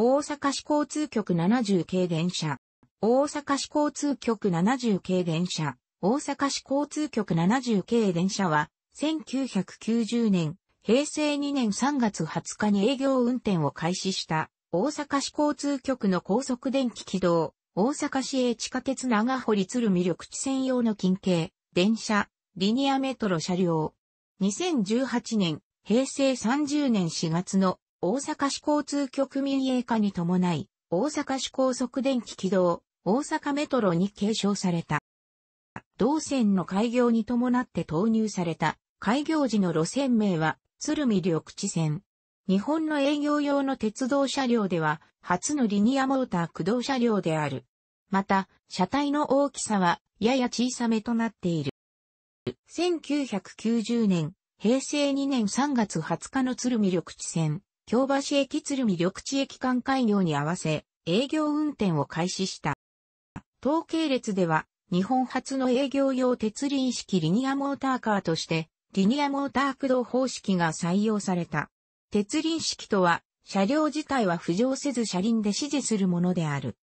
大阪市交通局70系電車。大阪市交通局70系電車。大阪市交通局70系電車は、1990年、平成2年3月20日に営業運転を開始した、大阪市交通局の高速電気軌道、大阪市営地下鉄長堀鶴見緑地専用の近景、電車、リニアメトロ車両。2018年、平成30年4月の大阪市交通局民営化に伴い、大阪市高速電気軌道、大阪メトロに継承された。同線の開業に伴って投入された、開業時の路線名は、鶴見緑地線。日本の営業用の鉄道車両では、初のリニアモーター駆動車両である。また、車体の大きさは、やや小さめとなっている。1990年、平成2年3月20日の鶴見緑地線。京橋駅鶴見緑地駅間開業に合わせ、営業運転を開始した。統計列では、日本初の営業用鉄輪式リニアモーターカーとして、リニアモーター駆動方式が採用された。鉄輪式とは、車両自体は浮上せず車輪で指示するものである。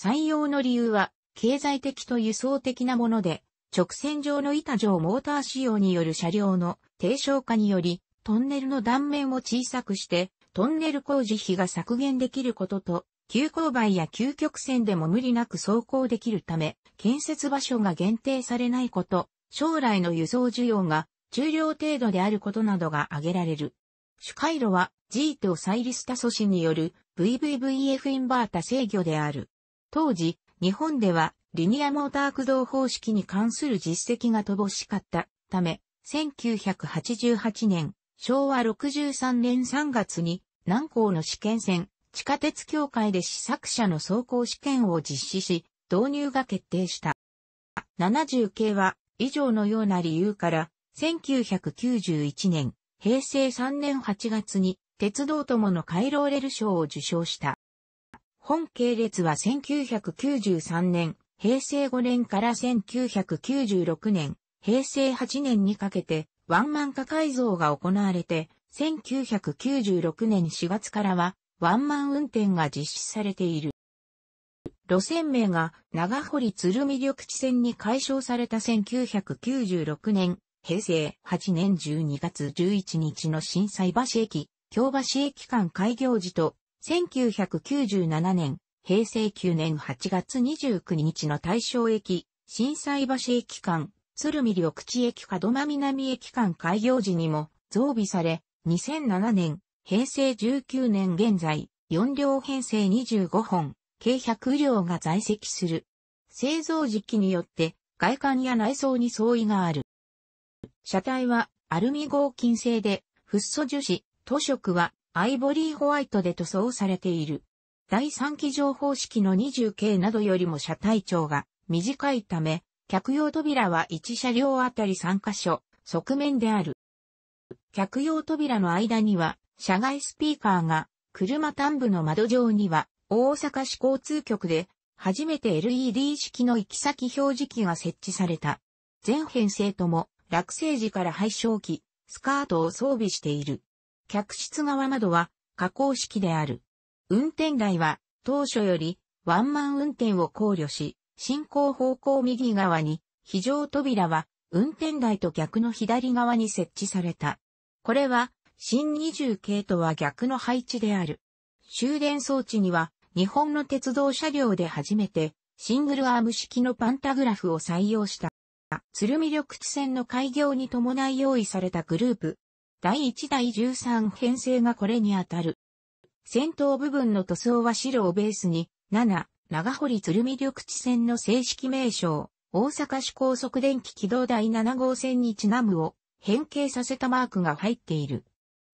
採用の理由は、経済的と輸送的なもので、直線上の板状モーター仕様による車両の低床化により、トンネルの断面を小さくして、トンネル工事費が削減できることと、急勾配や急曲線でも無理なく走行できるため、建設場所が限定されないこと、将来の輸送需要が中量程度であることなどが挙げられる。主回路は G とサイリスタ素子による VVVF インバータ制御である。当時、日本ではリニアモーター駆動方式に関する実績が乏しかったため、1988年、昭和63年3月に南港の試験線、地下鉄協会で試作車の走行試験を実施し、導入が決定した。70系は以上のような理由から、1991年、平成3年8月に鉄道友の回廊レル賞を受賞した。本系列は1993年、平成5年から1996年、平成8年にかけてワンマン化改造が行われて、1996年4月からは、ワンマン運転が実施されている。路線名が長堀鶴見緑地線に改称された1996年、平成8年12月11日の震災橋駅、京橋駅間開業時と、1997年、平成9年8月29日の大正駅、震災橋駅間鶴見緑地駅門真南駅間開業時にも増備され、2007年、平成19年現在、4両編成25本、計100両が在籍する。製造時期によって外観や内装に相違がある。車体はアルミ合金製で、フッ素樹脂、塗色はアイボリーホワイトで塗装されている。第3機乗方式の 20K などよりも車体長が短いため、客用扉は1車両あたり3カ所、側面である。客用扉の間には、車外スピーカーが、車端部の窓上には、大阪市交通局で、初めて LED 式の行き先表示器が設置された。全編成とも、落成時から廃消機、スカートを装備している。客室側窓は、加工式である。運転台は、当初より、ワンマン運転を考慮し、進行方向右側に、非常扉は、運転台と逆の左側に設置された。これは、新20系とは逆の配置である。終電装置には、日本の鉄道車両で初めて、シングルアーム式のパンタグラフを採用した。鶴見緑地線の開業に伴い用意されたグループ。第1第13編成がこれにあたる。先頭部分の塗装は白をベースに、7、長堀鶴見緑地線の正式名称、大阪市高速電気軌道第7号線にちなむを変形させたマークが入っている。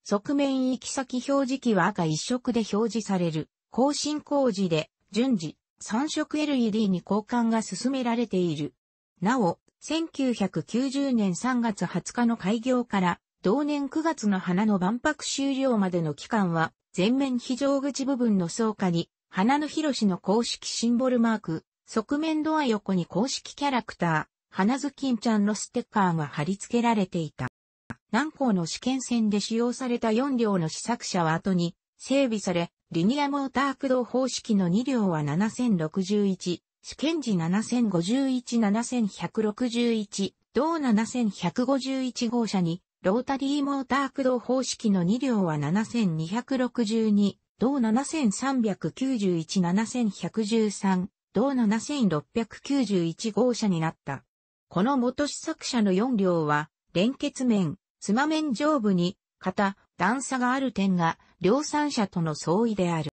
側面行き先表示器は赤一色で表示される。更新工事で順次3色 LED に交換が進められている。なお、1990年3月20日の開業から同年9月の花の万博終了までの期間は全面非常口部分の倉庫に花野博しの公式シンボルマーク、側面ドア横に公式キャラクター、花ずきんちゃんのステッカーが貼り付けられていた。南港の試験線で使用された4両の試作車は後に整備され、リニアモーター駆動方式の2両は7061、試験時70517161、同7151号車に、ロータリーモーター駆動方式の2両は7262、同7391-7113、同7691号車になった。この元試作車の4両は、連結面、つま面上部に、型、段差がある点が、量産車との相違である。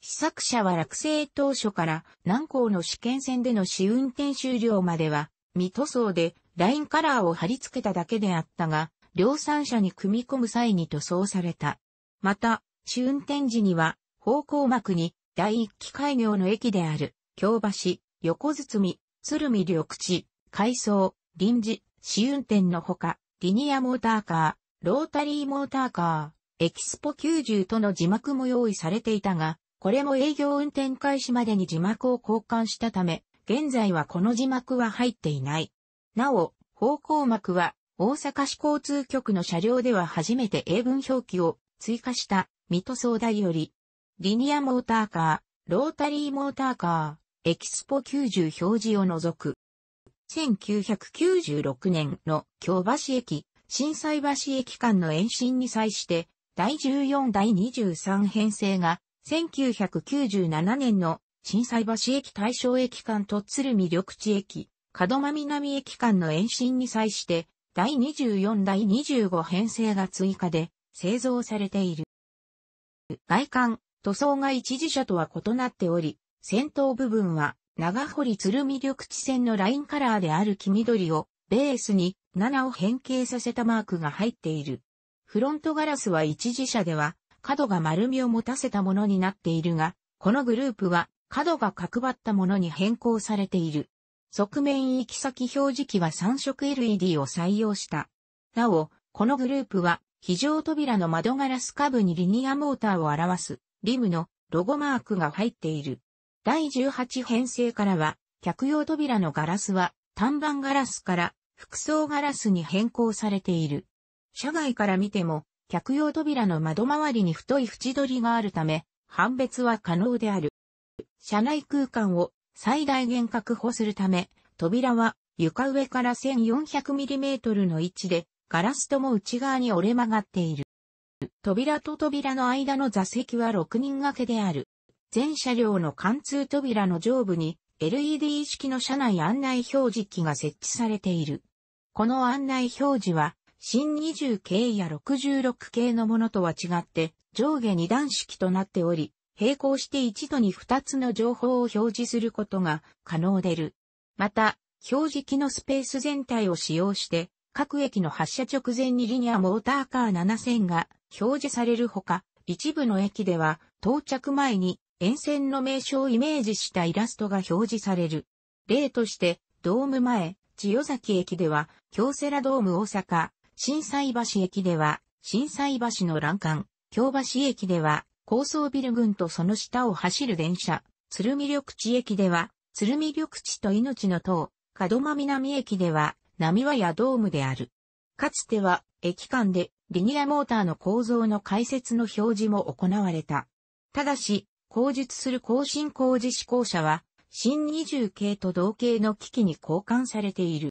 試作車は落成当初から南港の試験線での試運転終了までは未塗装でラインカラーを貼り付けただけであったが、量産車に組み込む際に塗装された。また、試運転時には、方向幕に第一期開業の駅である、京橋、横み、鶴見緑地、改装、臨時、試運転のほか、リニアモーターカー、ロータリーモーターカー、エキスポ90との字幕も用意されていたが、これも営業運転開始までに字幕を交換したため、現在はこの字幕は入っていない。なお、方向幕は大阪市交通局の車両では初めて英文表記を追加した水戸総大より、リニアモーターカー、ロータリーモーターカー、エキスポ90表示を除く。1996年の京橋駅、震災橋駅間の延伸に際して、第14第23編成が、1997年の震災橋駅大正駅間と鶴見緑地駅、門間南駅間の延伸に際して、第24第25編成が追加で製造されている。外観、塗装が一時車とは異なっており、先頭部分は長堀鶴見緑地線のラインカラーである黄緑をベースに7を変形させたマークが入っている。フロントガラスは一時車では角が丸みを持たせたものになっているが、このグループは角が角張ったものに変更されている。側面行き先表示器は3色 LED を採用した。なお、このグループは非常扉の窓ガラス下部にリニアモーターを表す、リムのロゴマークが入っている。第18編成からは、客用扉のガラスは、単板ガラスから、複層ガラスに変更されている。車外から見ても、客用扉の窓周りに太い縁取りがあるため、判別は可能である。車内空間を最大限確保するため、扉は床上から 1400mm の位置でガラスとも内側に折れ曲がっている。扉と扉の間の座席は6人掛けである。全車両の貫通扉の上部に LED 式の車内案内表示機が設置されている。この案内表示は新20系や66系のものとは違って上下2段式となっており、並行して一度に2つの情報を表示することが可能でる。また、表示機のスペース全体を使用して各駅の発車直前にリニアモーターカー7000が表示されるほか、一部の駅では到着前に沿線の名所をイメージしたイラストが表示される。例として、ドーム前、千代崎駅では、京セラドーム大阪、震災橋駅では、震災橋の欄干、京橋駅では、高層ビル群とその下を走る電車、鶴見緑地駅では、鶴見緑地と命の塔、門間南駅では、波はやドームである。かつては、駅間でリニアモーターの構造の解説の表示も行われた。ただし、口述する更新工事施行者は、新20系と同系の機器に交換されている。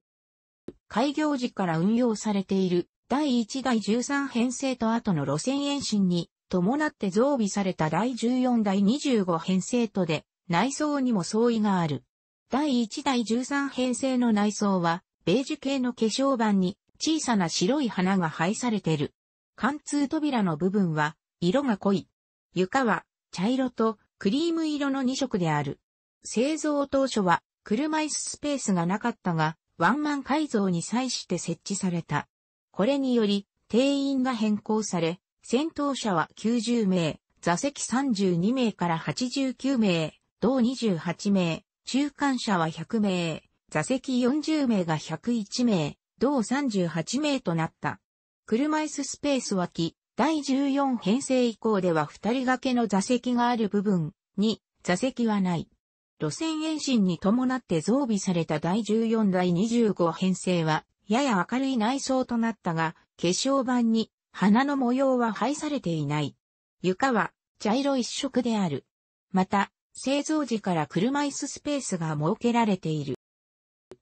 開業時から運用されている第1代13編成と後の路線延伸に伴って増備された第14代25編成とで内装にも相違がある。第1代13編成の内装はベージュ系の化粧板に小さな白い花が配されてる。貫通扉の部分は色が濃い。床は茶色とクリーム色の2色である。製造当初は車椅子スペースがなかったが、ワンマン改造に際して設置された。これにより、定員が変更され、戦闘車は90名、座席32名から89名、同28名、中間車は100名、座席40名が101名、同38名となった。車椅子スペース脇、第14編成以降では2人掛けの座席がある部分に座席はない。路線延伸に伴って増備された第14第25編成は、やや明るい内装となったが、化粧板に花の模様は配されていない。床は茶色一色である。また、製造時から車椅子スペースが設けられている。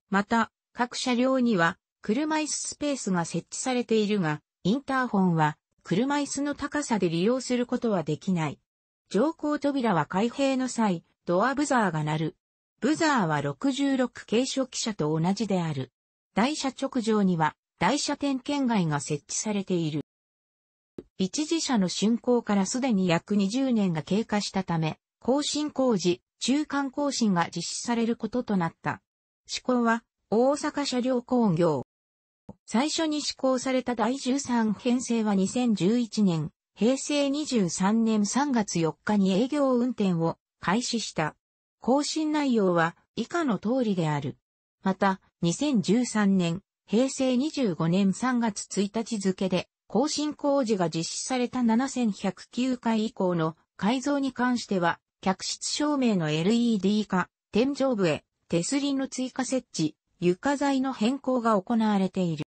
また、各車両には車椅子スペースが設置されているが、インターホンは車椅子の高さで利用することはできない。乗降扉は開閉の際、ドアブザーが鳴る。ブザーは66軽食車と同じである。台車直上には台車点検外が設置されている。一時車の竣工からすでに約20年が経過したため、更新工事、中間更新が実施されることとなった。施行は、大阪車両工業。最初に施行された第13編成は2011年、平成23年3月4日に営業運転を開始した。更新内容は以下の通りである。また、2013年、平成25年3月1日付で、更新工事が実施された7109回以降の改造に関しては、客室照明の LED 化、天井部へ手すりの追加設置、床材の変更が行われている。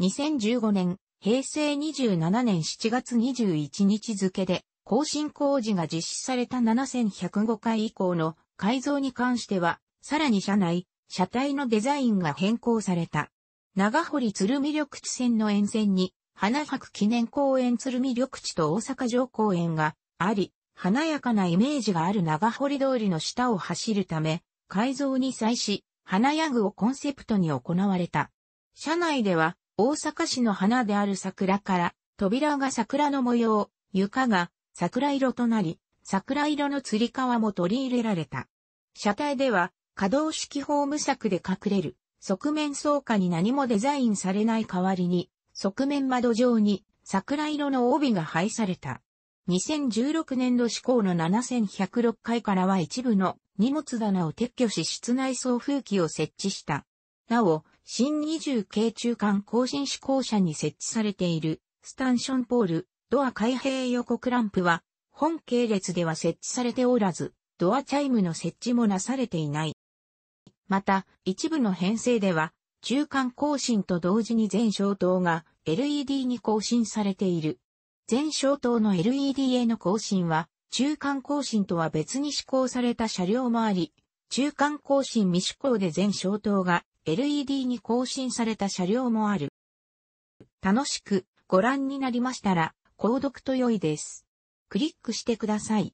2015年、平成27年7月21日付で、更新工事が実施された7105回以降の改造に関しては、さらに車内、車体のデザインが変更された。長堀鶴見緑地線の沿線に、花博記念公園鶴見緑地と大阪城公園があり、華やかなイメージがある長堀通りの下を走るため、改造に際し、花屋具をコンセプトに行われた。社内では、大阪市の花である桜から、扉が桜の模様、床が桜色となり、桜色の吊り革も取り入れられた。車体では、可動式ホーム柵で隠れる、側面倉下に何もデザインされない代わりに、側面窓上に桜色の帯が配された。2016年度施行の7106回からは一部の荷物棚を撤去し室内送風機を設置した。なお、新20系中間更新施行車に設置されているスタンションポール、ドア開閉横クランプは、本系列では設置されておらず、ドアチャイムの設置もなされていない。また、一部の編成では、中間更新と同時に全消灯が LED に更新されている。全消灯の LED への更新は、中間更新とは別に施行された車両もあり、中間更新未施行で全消灯が LED に更新された車両もある。楽しくご覧になりましたら、購読と良いです。クリックしてください。